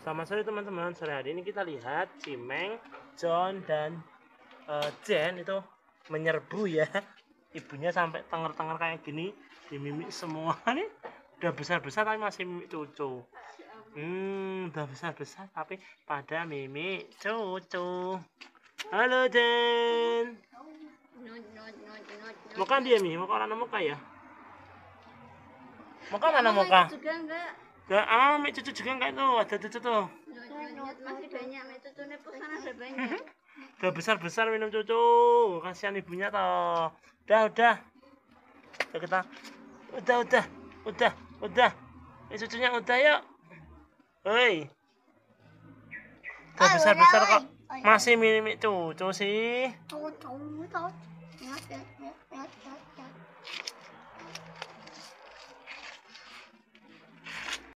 Selamat sore teman-teman. Sore hari ini kita lihat Cimeng, John dan uh, Jen itu menyerbu ya. Ibunya sampai tengar-tengar kayak gini, di mimik semua nih. Udah besar-besar tapi masih mimik cucu. Hmm, udah besar-besar tapi pada mimik cucu. Halo Jen. Muka dia mi, muka orang muka ya. Muka mana muka? Juga Gak ah, mik cucu juga enggak tuh, ada cucu tuh. Masih banyak, mik cucunya pesan ada banyak. Udah mhm. besar-besar minum cucu, kasihan ibunya toh. Udah, udah. Udah kita. Udah, udah. Udah, udah. Mik cucunya udah yuk. Hei. Udah besar-besar kok. Oh, iya. Masih minum cucu sih. Cucu, cucu.